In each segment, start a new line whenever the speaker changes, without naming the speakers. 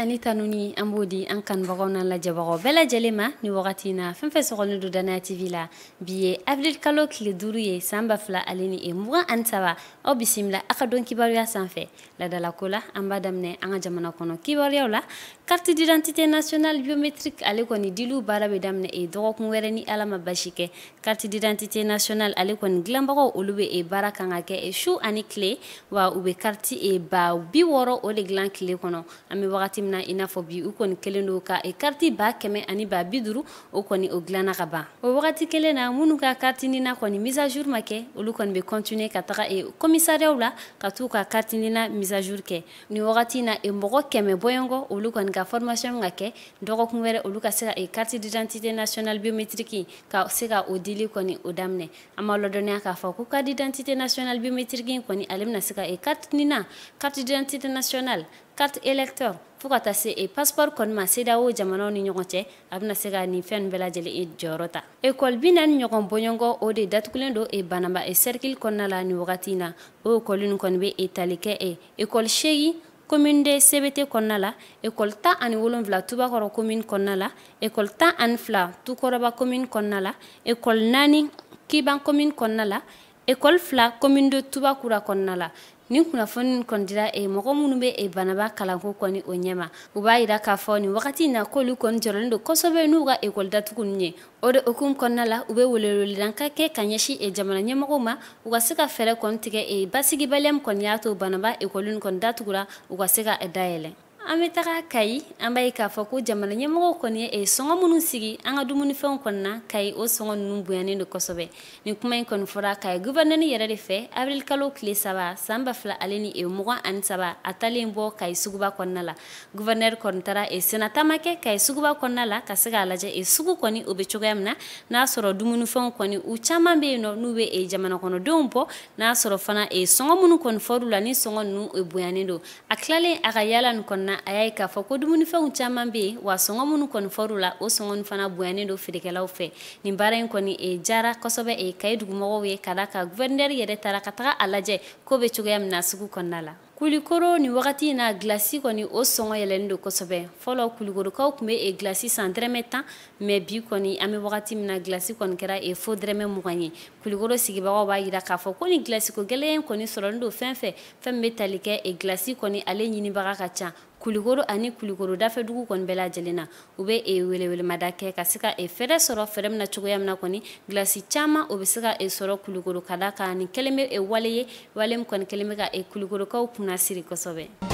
ani tanuni an b'o di an kanubagaw n'an lajɛbagaw bɛɛ lajɛlen ma ni wagati na fɛn fɛn sɔgɔlen don danaya tv la bi ye avril tile duuru ye saan ba fila ale ni e mugan ani saba aw bisimila a ka dɔn kibaruya san fɛ ladalako la an b'a daminɛ an ka jamana kɔnɔ kibaruyaw la carte d'identité national biométrique ale kɔni diliw baara be daminɛ e dɔgɔkun wɛrɛ ni ala ma basi kɛ carte d'identité national ale kɔni gilanbagaw olu be e baara kan ka kɛ e su ani kile wa u be karti e ba bi wɔrɔ o de gilan kile kɔnɔ an be wagati min na i n'a fɔ bi u kɔni kelen do ka e kariti ba kɛmɛ ani ba biduru duru o kɔni o gilanna ka ban o wagati kelen na minnu ka karinina kɔni misajur ma kɛ olu kɔni be kɔntinue ka taga komisariyaw e la ka t'u ka karinina misajur kɛ ni wagati na e mɔgɔ kɛmɛ bɔyɔngɔ olu kɔni ka formation ka kɛ dɔgɔkun wɛrɛ olu ka se ka carte d'identité national biométrique ka se ka o dili kɔni o daminɛ an b'a lɔdɔniya k'a fɔ ko carte d'identité national biométrique kɔni ale bena se ka carte nina carte d'identité national carte électeur fo ka taa se passeport kɔni ma sedawo jamanaw ni ɲɔgɔn cɛ a bena se ka nin fɛn bɛɛ lajɛlen e jɔyɔrɔ ta ekɔli bi na ni ɲɔgɔn bɔɲɔgɔ o de datugulen don e banaba e sɛrikili kɔnɔna la ni wagati na o ekɔli nin kɔni be e tali kɛ e ekɔli segi commune de CBT kɔnɔna la école tan ani wolonfila tubakɔrɔ commune kɔnɔna la école tan ani fila tukɔrɔba commune kɔnɔna la école naani kiban commune kɔnɔna la école fila commune de tubakura kɔnɔna la ni kunnafoni kɔnidira e mɔgɔ minnu be e banaba kalanko kɔni o ɲɛma u b'a yira k'a fɔ nin wagati na k'olu kɔni jɔrɔlen do kosɔbɛ n'u ka ekoli datugu nin ye o de okumu kɔnna la u be weleweledan ka kɛ ka ɲɛsi e jamana ɲɛmɔgɔw ma u ka se ka fɛɛrɛ kɔni tigɛ e basigibaliya min kɔni y'a to banaba ekɔli nin kɔni datugura u ka se ka dayɛlɛ an be taga kayi an b'a ye k'a fɔ ko jamana ɲɛmɔgɔw kɔni ye eh, sɔngɔ minnu sigi an ka dumunifɛnw kɔnɔna kayi o sɔngɔ ninnu bonyanen do kosɛbɛ nin kuma in kɔni fɔra kayi guvɛrnɛni yɛrɛ de fɛ abrilikalo tile saba saan ba fila ale ni eh, mɔgɔ ani saba a talen bɔ kayi suguba kɔnɔna la guvɛrnɛri kɔni tara eh, senatama kɛ kayi suguba kɔnɔna la ka se k'a lajɛ sugu kɔni o bɛ cogoya min na n'a sɔrɔ dumunifɛnw kɔni u caaman be yen nɔ n'u be jamana kɔnɔdenw bɔ n'a sɔrɔ fana sɔngɔ minnu kɔni fɔru la ni sɔngɔ ninnu bonyanen do a kilalen a ka yaala nin kɔnɔna fana a y'a ye k'a fɔ ko dumunifɛnw caaman be wa sɔngɔ minnu kɔni fɔr'u la o sɔngɔ fana bonyanen do feerekɛlaw fɛ nin baara ɲi kɔni e jara kosɛbɛ e kayi dugumɔgɔw ye ka da ka guvɛrinɛri yɛrɛ tara ka taga a lajɛ ko be cogoya min na sugu kɔnɔna la kulikoro ni wagati na glasi kɔni o sɔngɔ yɛlɛnin do kosɛbɛ fɔlɔ kulikorokaw kun be e glasi san dɛrɛmɛ tan ma bi kɔni an be wagati min na gilasi kɔni kɛra e fo dɛrɛmɛ mugan ye kulikoro sigibagaw b'a yira k'a fɔ ko ni gilasiko gwɛlɛya kɔni sɔrɔnin do fɛn fɛ fɛn min be tali kɛ e glasi kɔni ale ɲinibaga ka ca kulikoro ani kulikoro dafɛ dugu kɔni bɛɛ lajɛlen na u bɛ e welewelemada kɛ ka se ka e fɛrɛ sɔrɔ fɛrɛ mina cogoya mina kɔni gilasi caaman o be se ka e sɔrɔ kulikoro ka da ka ni kelen be e wale ye wale mi kɔni kelen be ka e kulikorokaw kunnasiri kosɔbɛ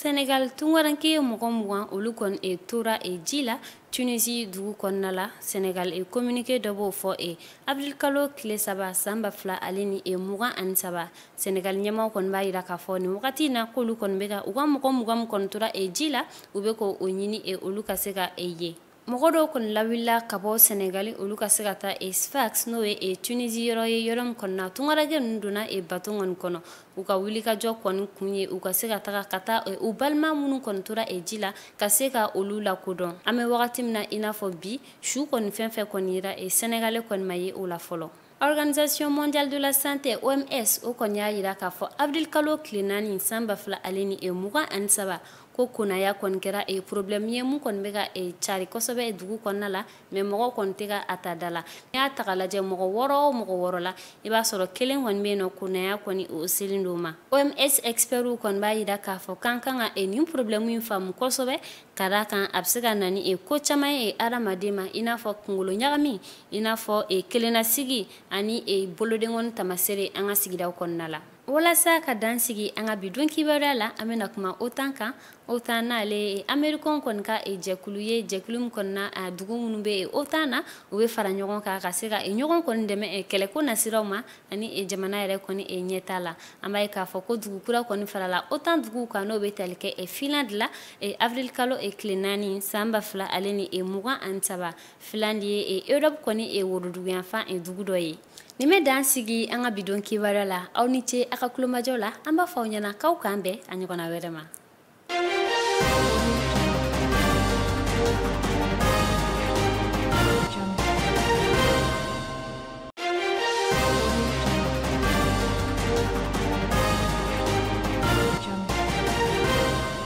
senegal tungaranke mɔgɔ mugan olu kɔni e tora e ji la tunisi dugu kɔnɔna la senegal e kominike dɔ b'o fɔ e abudulkalo tile saba san ba fila ale ni e mugan ani saba senegal ɲɛmaw kɔni b'a yira k'a fɔ nin wagati na k'olu kɔni bɛ ka u ka mɔgɔ mugan kɔni tora e ji la u bɛ k' o ɲini e olu ka se ka e ye mɔgɔ dɔw kɔni lawulila ka bɔ senegali olu ka se ka taa e sfax n'o ye e tunisi yɔrɔ ye yɔrɔ min kɔni na tungaragɛ donna e bato kɔni kɔnɔ u ka jɔ kɔni kun ye u ka se ka taga ka taa u balima minnu kɔni tora e, e ji la ka se ka olu la lakodɔn an bɛ wagati min na i n'a fɔ bi su kɔni fɛn fɛn kɔni yira e senegali kɔni ma ye o la fɔlɔ organisation mondiale de la santé oms o kɔni y'a yira k'a fɔ avril kalo tile naani san ba fila ale ni e mugan ani saba ko kunnaya kɔni kɛra e, eh, problɛmu ye mun kɔni bɛ ka e, cari kosɛbɛ eh, dugu kɔnɔna la mɛ mɔgɔw kɔni tɛ ka a ta da la n'i y'a taga lajɛ mɔgɔ wɔɔrɔ o mɔgɔ wɔɔrɔ la i b'a sɔrɔ kelen kɔni bɛ yen nɔ kunnaya kɔni o selen do ma oms expertw kɔni b'a yira k'a fɔ k'an kan ka e, nin problɛmu in faamu kosɛbɛ ka da kan a bɛ se ka na ni e, ko caman ye adamaden ma i n'a fɔ kungolo ɲagami i n'a fɔ e, kelennasigi ani e, bolodenkɔni tamasere an ka sigidaw kɔnɔna la walasa ka dansigi an ka bidon kibaruya la an bena kuma otan kan otan n'ale amerikɛnw kɔni ka eh, jɛkulu ye jɛkulu min kɔnina a eh, dugu minnu be eh, otan na u be fara ɲɔgɔn kan ka se ka ɲɔgɔn kɔni dɛmɛ kɛlɛko nasiraw ma ani jamana yɛrɛ kɔni ɲɛta la an b'a ye k'a fɔ ko dugukura kɔni farala otan duguw kan n'o be tali kɛ filan dila e kile naani san ba fila ale ni mugan ani saba filandi ye erɔpe kɔni woroduguyanfan dugu dɔ ye nin bɛ dan sigi an ka bidon kibaruya la aw ni ce a ka kulomajɔ la an b'a fɔ aw ɲɛna k'aw k'an bɛn a ɲɔgɔnna wɛrɛ ma